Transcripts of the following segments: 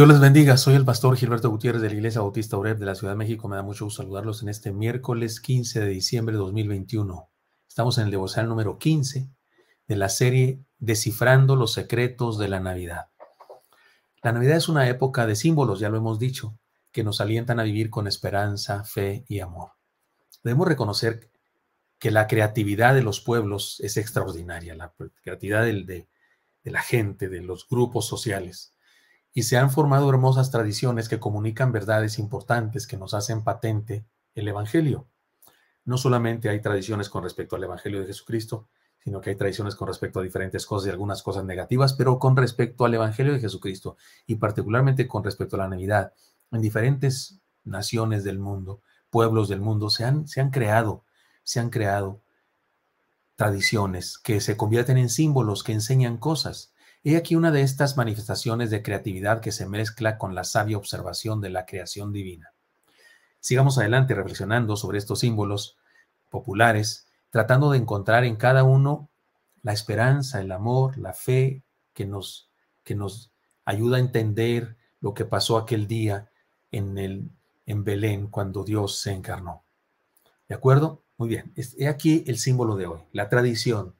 Dios les bendiga, soy el pastor Gilberto Gutiérrez de la Iglesia Bautista Oreb de la Ciudad de México. Me da mucho gusto saludarlos en este miércoles 15 de diciembre de 2021. Estamos en el devocional número 15 de la serie Descifrando los secretos de la Navidad. La Navidad es una época de símbolos, ya lo hemos dicho, que nos alientan a vivir con esperanza, fe y amor. Debemos reconocer que la creatividad de los pueblos es extraordinaria, la creatividad de la gente, de los grupos sociales y se han formado hermosas tradiciones que comunican verdades importantes que nos hacen patente el Evangelio. No solamente hay tradiciones con respecto al Evangelio de Jesucristo, sino que hay tradiciones con respecto a diferentes cosas y algunas cosas negativas, pero con respecto al Evangelio de Jesucristo y particularmente con respecto a la Navidad, en diferentes naciones del mundo, pueblos del mundo, se han, se han creado, se han creado tradiciones que se convierten en símbolos que enseñan cosas He aquí una de estas manifestaciones de creatividad que se mezcla con la sabia observación de la creación divina. Sigamos adelante reflexionando sobre estos símbolos populares, tratando de encontrar en cada uno la esperanza, el amor, la fe que nos, que nos ayuda a entender lo que pasó aquel día en, el, en Belén cuando Dios se encarnó. ¿De acuerdo? Muy bien. He aquí el símbolo de hoy, la tradición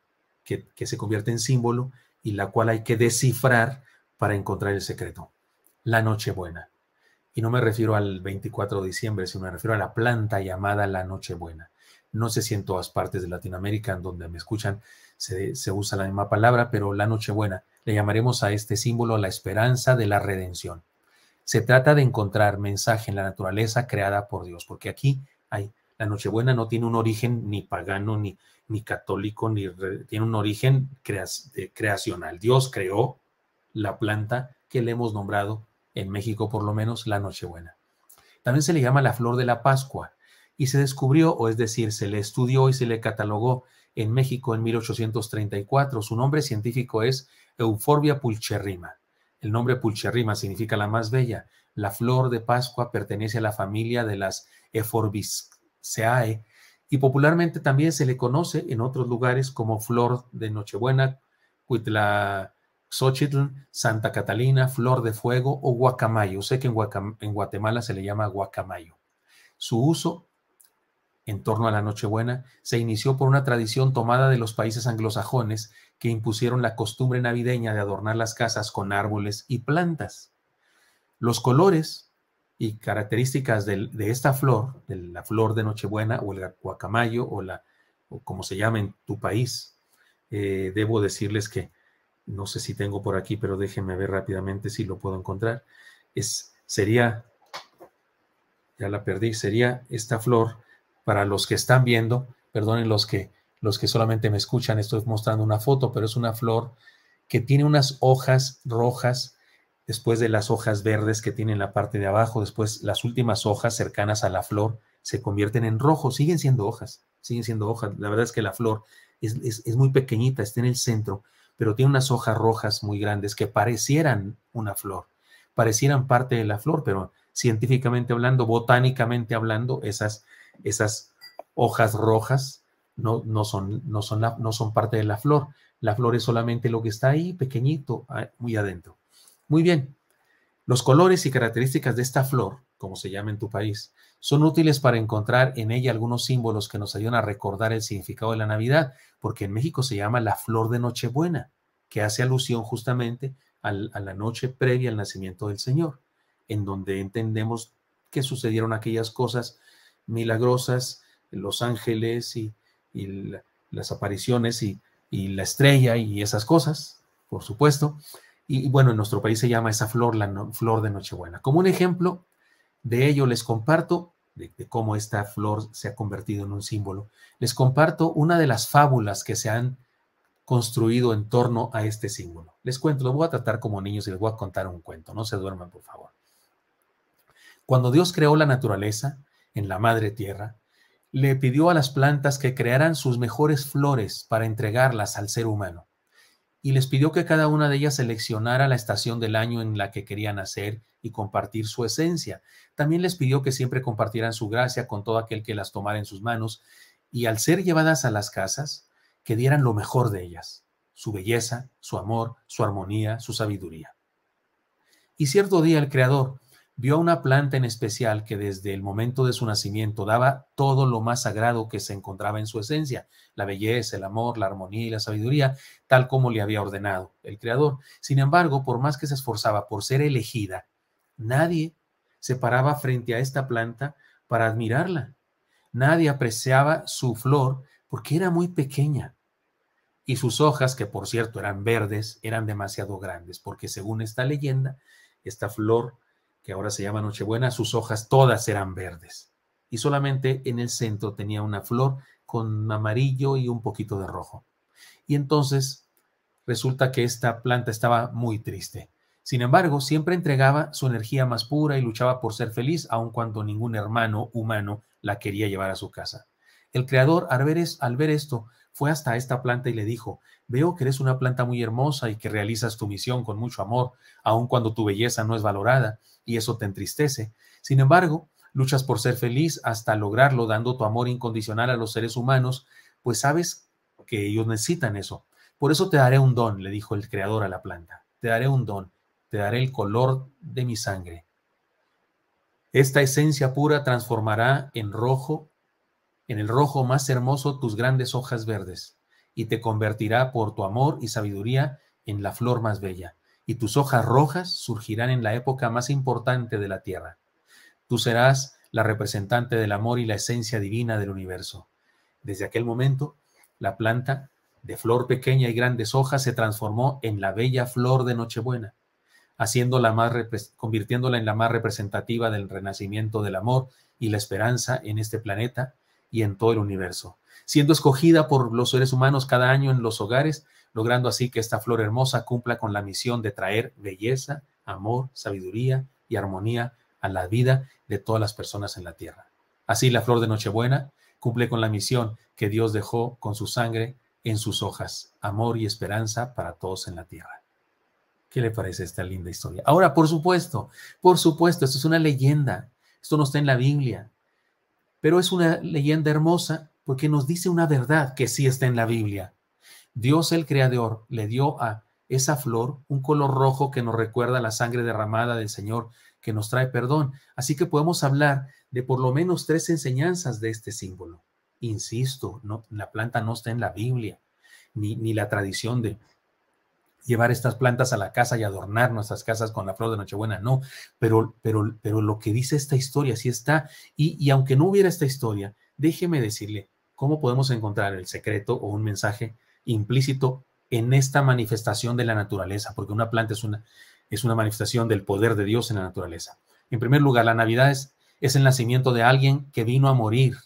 que, que se convierte en símbolo y la cual hay que descifrar para encontrar el secreto. La Nochebuena. Y no me refiero al 24 de diciembre, sino me refiero a la planta llamada la Nochebuena. No sé si en todas partes de Latinoamérica, en donde me escuchan, se, usa la misma palabra, pero la Nochebuena le llamaremos a este símbolo la esperanza de la redención. Se trata de encontrar mensaje en la naturaleza creada por Dios, porque aquí hay la Nochebuena no tiene un origen ni pagano ni, ni católico, ni tiene un origen eh, creacional. Dios creó la planta que le hemos nombrado en México, por lo menos, la Nochebuena. También se le llama la flor de la Pascua y se descubrió, o es decir, se le estudió y se le catalogó en México en 1834. Su nombre científico es Euforbia pulcherrima. El nombre pulcherrima significa la más bella. La flor de Pascua pertenece a la familia de las Eforbiceae, y popularmente también se le conoce en otros lugares como flor de Nochebuena, Cuitla Xochitl, Santa Catalina, flor de fuego o guacamayo. Sé que en, en Guatemala se le llama guacamayo. Su uso en torno a la Nochebuena se inició por una tradición tomada de los países anglosajones que impusieron la costumbre navideña de adornar las casas con árboles y plantas. Los colores y características de esta flor, de la flor de Nochebuena o el guacamayo o la o como se llama en tu país, eh, debo decirles que no sé si tengo por aquí, pero déjenme ver rápidamente si lo puedo encontrar. Es, sería, ya la perdí, sería esta flor para los que están viendo, perdonen los que, los que solamente me escuchan, estoy mostrando una foto, pero es una flor que tiene unas hojas rojas después de las hojas verdes que tienen la parte de abajo, después las últimas hojas cercanas a la flor se convierten en rojo, siguen siendo hojas, siguen siendo hojas. La verdad es que la flor es, muy pequeñita, está en el centro, pero tiene unas hojas rojas muy grandes que parecieran una flor, parecieran parte de la flor, pero científicamente hablando, botánicamente hablando, esas, esas hojas rojas no, son, no, son no son parte de la flor. La flor es solamente lo que está ahí, pequeñito, muy adentro. Muy bien. Los colores y características de esta flor, como se llama en tu país, son útiles para encontrar en ella algunos símbolos que nos ayudan a recordar el significado de la Navidad, porque en México se llama la flor de Nochebuena, que hace alusión justamente a la noche previa al nacimiento del Señor, en donde entendemos que sucedieron aquellas cosas milagrosas, los ángeles y, las apariciones y, y la estrella y esas cosas, por supuesto. Y, bueno, en nuestro país se llama esa flor la flor de Nochebuena. Como un ejemplo de ello, les comparto, de, de cómo esta flor se ha convertido en un símbolo, les comparto una de las fábulas que se han construido en torno a este símbolo. Les cuento, lo voy a tratar como niños y les voy a contar un cuento, no se duerman, por favor. Cuando Dios creó la naturaleza en la madre tierra, le pidió a las plantas que crearan sus mejores flores para entregarlas al ser humano y les pidió que cada una de ellas seleccionara la estación del año en la que querían nacer y compartir su esencia. También les pidió que siempre compartieran su gracia con todo aquel que las tomara en sus manos y al ser llevadas a las casas, que dieran lo mejor de ellas, su belleza, su amor, su armonía, su sabiduría. Y cierto día el Creador vio una planta en especial que desde el momento de su nacimiento daba todo lo más sagrado que se encontraba en su esencia, la belleza, el amor, la armonía y la sabiduría, tal como le había ordenado el Creador. Sin embargo, por más que se esforzaba por ser elegida, nadie se paraba frente a esta planta para admirarla. Nadie apreciaba su flor porque era muy pequeña. Y sus hojas, que por cierto eran verdes, eran demasiado grandes, porque según esta leyenda, esta flor que ahora se llama Nochebuena, sus hojas todas eran verdes. Y solamente en el centro tenía una flor con amarillo y un poquito de rojo. Y entonces resulta que esta planta estaba muy triste. Sin embargo, siempre entregaba su energía más pura y luchaba por ser feliz, aun cuando ningún hermano humano la quería llevar a su casa. El creador, al ver, esto, fue hasta esta planta y le dijo, veo que eres una planta muy hermosa y que realizas tu misión con mucho amor, aun cuando tu belleza no es valorada, y eso te entristece. Sin embargo, luchas por ser feliz hasta lograrlo dando tu amor incondicional a los seres humanos, pues sabes que ellos necesitan eso. Por eso te daré un don, le dijo el creador a la planta. Te daré un don, te daré el color de mi sangre. Esta esencia pura transformará en rojo en el rojo más hermoso tus grandes hojas verdes, y te convertirá por tu amor y sabiduría en la flor más bella, y tus hojas rojas surgirán en la época más importante de la tierra. Tú serás la representante del amor y la esencia divina del universo. Desde aquel momento, la planta, de flor pequeña y grandes hojas, se transformó en la bella flor de Nochebuena, más, convirtiéndola en la más representativa del renacimiento del amor y la esperanza en este planeta y en todo el universo, siendo escogida por los seres humanos cada año en los hogares, logrando así que esta flor hermosa cumpla con la misión de traer belleza, amor, sabiduría y armonía a la vida de todas las personas en la tierra. Así la flor de Nochebuena cumple con la misión que Dios dejó con su sangre en sus hojas, amor y esperanza para todos en la tierra. ¿Qué le parece esta linda historia? Ahora, por supuesto, por supuesto, esto es una leyenda, esto no está en la Biblia, pero es una leyenda hermosa porque nos dice una verdad que sí está en la Biblia. Dios el Creador le dio a esa flor un color rojo que nos recuerda la sangre derramada del Señor que nos trae perdón. Así que podemos hablar de por lo menos tres enseñanzas de este símbolo. Insisto, la planta no está en la Biblia, ni, ni la tradición de, llevar estas plantas a la casa y adornar nuestras casas con la flor de Nochebuena, no, pero, pero, pero lo que dice esta historia sí está, y, aunque no hubiera esta historia, déjeme decirle cómo podemos encontrar el secreto o un mensaje implícito en esta manifestación de la naturaleza, porque una planta es una, es una manifestación del poder de Dios en la naturaleza. En primer lugar, la Navidad es, el nacimiento de alguien que vino a morir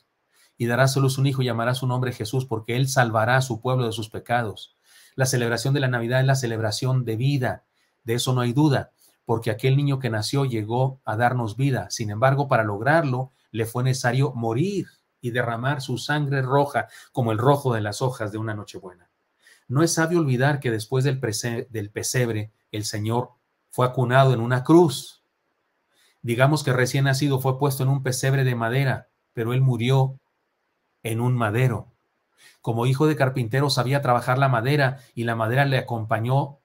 y dará a luz un hijo y llamará su nombre Jesús, porque él salvará a su pueblo de sus pecados. La celebración de la Navidad es la celebración de vida, de eso no hay duda, porque aquel niño que nació llegó a darnos vida. Sin embargo, para lograrlo le fue necesario morir y derramar su sangre roja como el rojo de las hojas de una nochebuena. No es sabio olvidar que después del, del pesebre el Señor fue acunado en una cruz. Digamos que recién nacido fue puesto en un pesebre de madera, pero él murió en un madero. Como hijo de carpintero sabía trabajar la madera y la madera le acompañó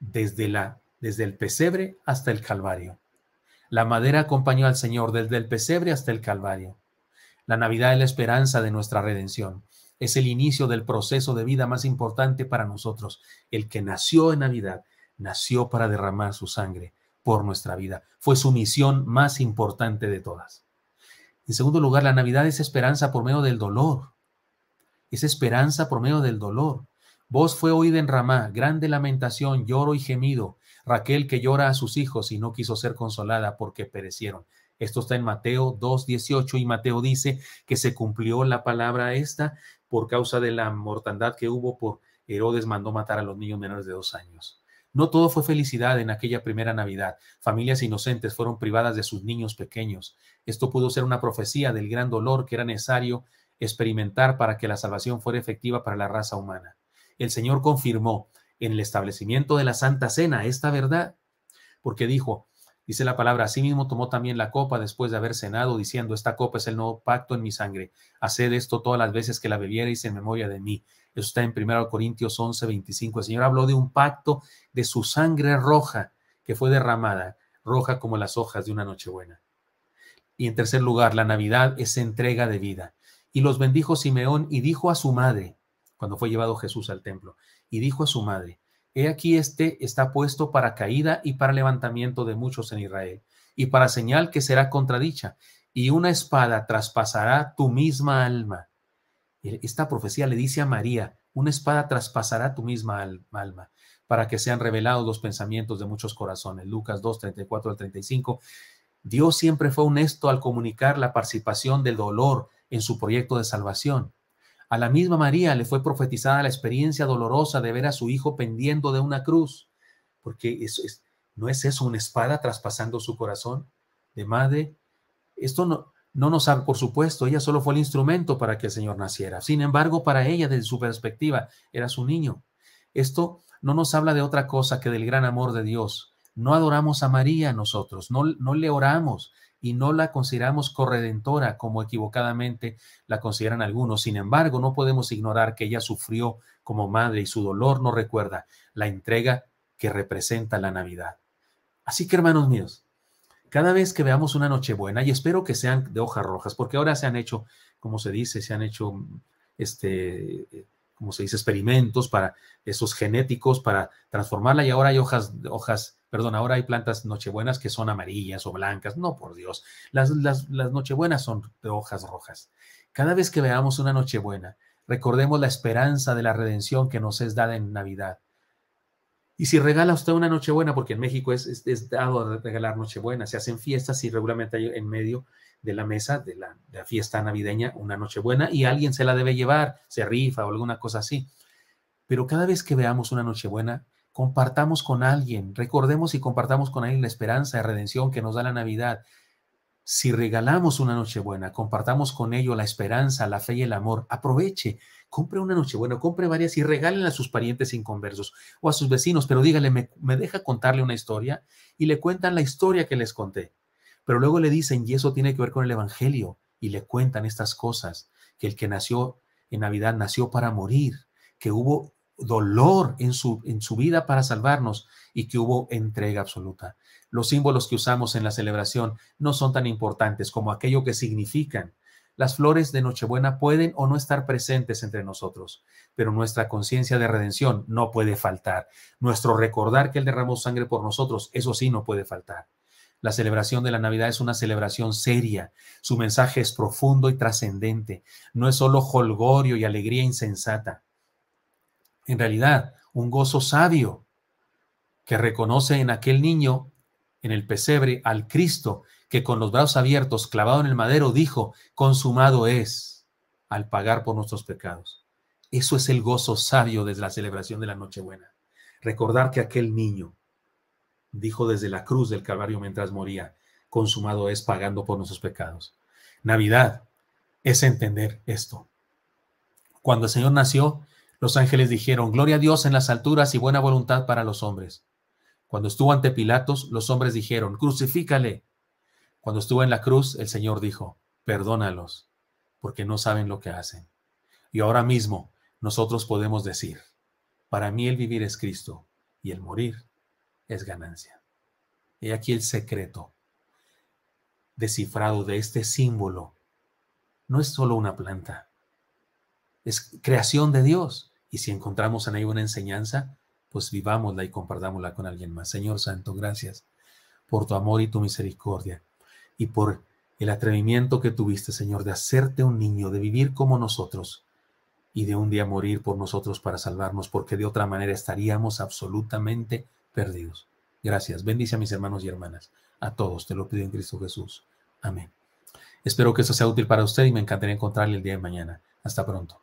desde, la, desde el pesebre hasta el Calvario. La madera acompañó al Señor desde el pesebre hasta el Calvario. La Navidad es la esperanza de nuestra redención. Es el inicio del proceso de vida más importante para nosotros. El que nació en Navidad, nació para derramar su sangre por nuestra vida. Fue su misión más importante de todas. En segundo lugar, la Navidad es esperanza por medio del dolor. Es esperanza por medio del dolor. Voz fue oída en Ramá, grande lamentación, lloro y gemido. Raquel que llora a sus hijos y no quiso ser consolada porque perecieron. Esto está en Mateo 2.18 y Mateo dice que se cumplió la palabra esta por causa de la mortandad que hubo por Herodes mandó matar a los niños menores de dos años. No todo fue felicidad en aquella primera Navidad. Familias inocentes fueron privadas de sus niños pequeños. Esto pudo ser una profecía del gran dolor que era necesario experimentar para que la salvación fuera efectiva para la raza humana. El Señor confirmó en el establecimiento de la Santa Cena esta verdad, porque dijo, dice la palabra, así mismo tomó también la copa después de haber cenado, diciendo, esta copa es el nuevo pacto en mi sangre, haced esto todas las veces que la bebierais en memoria de mí. Eso está en 1 Corintios 11, 25. El Señor habló de un pacto de su sangre roja que fue derramada, roja como las hojas de una nochebuena. Y en tercer lugar, la Navidad es entrega de vida. Y los bendijo Simeón y dijo a su madre, cuando fue llevado Jesús al templo, y dijo a su madre, He aquí este está puesto para caída y para levantamiento de muchos en Israel, y para señal que será contradicha, y una espada traspasará tu misma alma eh, esta profecía le dice a María, una espada traspasará tu misma alma para que sean revelados los pensamientos de muchos corazones. Lucas 2, 34 al 35. Dios siempre fue honesto al comunicar la participación del dolor en su proyecto de salvación. A la misma María le fue profetizada la experiencia dolorosa de ver a su hijo pendiendo de una cruz, porque eso ¿no es eso una espada traspasando su corazón de madre? Esto no, no nos han, por supuesto, ella solo fue el instrumento para que el Señor naciera. Sin embargo, para ella, desde su perspectiva, era su niño. Esto no nos habla de otra cosa que del gran amor de Dios. No adoramos a María nosotros, no, no le oramos y no la consideramos corredentora como equivocadamente la consideran algunos. Sin embargo, no podemos ignorar que ella sufrió como madre y su dolor no recuerda la entrega que representa la Navidad. Así que, hermanos míos, cada vez que veamos una Nochebuena, y espero que sean de hojas rojas, porque ahora se han hecho, como se dice, se han hecho, este, como se dice, experimentos para esos genéticos, para transformarla, y ahora hay hojas, hojas, perdón, ahora hay plantas Nochebuenas que son amarillas o blancas, no, por Dios, las, las, las Nochebuenas son de hojas rojas. Cada vez que veamos una Nochebuena, recordemos la esperanza de la redención que nos es dada en Navidad y si regala usted una noche buena, porque en México es, es, dado a regalar Nochebuena, se hacen fiestas y regularmente hay en medio de la mesa de la, fiesta navideña una noche buena y alguien se la debe llevar, se rifa o alguna cosa así. Pero cada vez que veamos una Nochebuena, compartamos con alguien, recordemos y compartamos con alguien la esperanza de redención que nos da la Navidad, si regalamos una Nochebuena, compartamos con ello la esperanza, la fe y el amor. Aproveche, compre una Nochebuena, compre varias y regalen a sus parientes inconversos o a sus vecinos, pero dígale, me, me deja contarle una historia y le cuentan la historia que les conté. Pero luego le dicen, y eso tiene que ver con el Evangelio, y le cuentan estas cosas, que el que nació en Navidad nació para morir, que hubo dolor en su, en su vida para salvarnos y que hubo entrega absoluta los símbolos que usamos en la celebración no son tan importantes como aquello que significan. Las flores de Nochebuena pueden o no estar presentes entre nosotros, pero nuestra conciencia de redención no puede faltar. Nuestro recordar que Él derramó sangre por nosotros, eso sí no puede faltar. La celebración de la Navidad es una celebración seria. Su mensaje es profundo y trascendente. No es solo holgorio y alegría insensata. En realidad, un gozo sabio que reconoce en aquel niño en el pesebre al Cristo, que con los brazos abiertos, clavado en el madero, dijo, consumado es, al pagar por nuestros pecados. Eso es el gozo sabio desde la celebración de la Nochebuena. Recordar que aquel niño dijo desde la cruz del Calvario mientras moría, consumado es pagando por nuestros pecados. Navidad es entender esto. Cuando el Señor nació, los ángeles dijeron, Gloria a Dios en las alturas y buena voluntad para los hombres. Cuando estuvo ante Pilatos, los hombres dijeron, crucifícale. Cuando estuvo en la cruz, el Señor dijo, perdónalos, porque no saben lo que hacen. Y ahora mismo nosotros podemos decir, para mí el vivir es Cristo y el morir es ganancia. Y aquí el secreto descifrado de este símbolo. No es solo una planta, es creación de Dios. Y si encontramos en ahí una enseñanza, pues vivámosla y compartámosla con alguien más. Señor Santo, gracias por tu amor y tu misericordia y por el atrevimiento que tuviste, Señor, de hacerte un niño, de vivir como nosotros y de un día morir por nosotros para salvarnos, porque de otra manera estaríamos absolutamente perdidos. Gracias. Bendice a mis hermanos y hermanas, a todos. Te lo pido en Cristo Jesús. Amén. Espero que esto sea útil para usted y me encantaría encontrarle el día de mañana. Hasta pronto.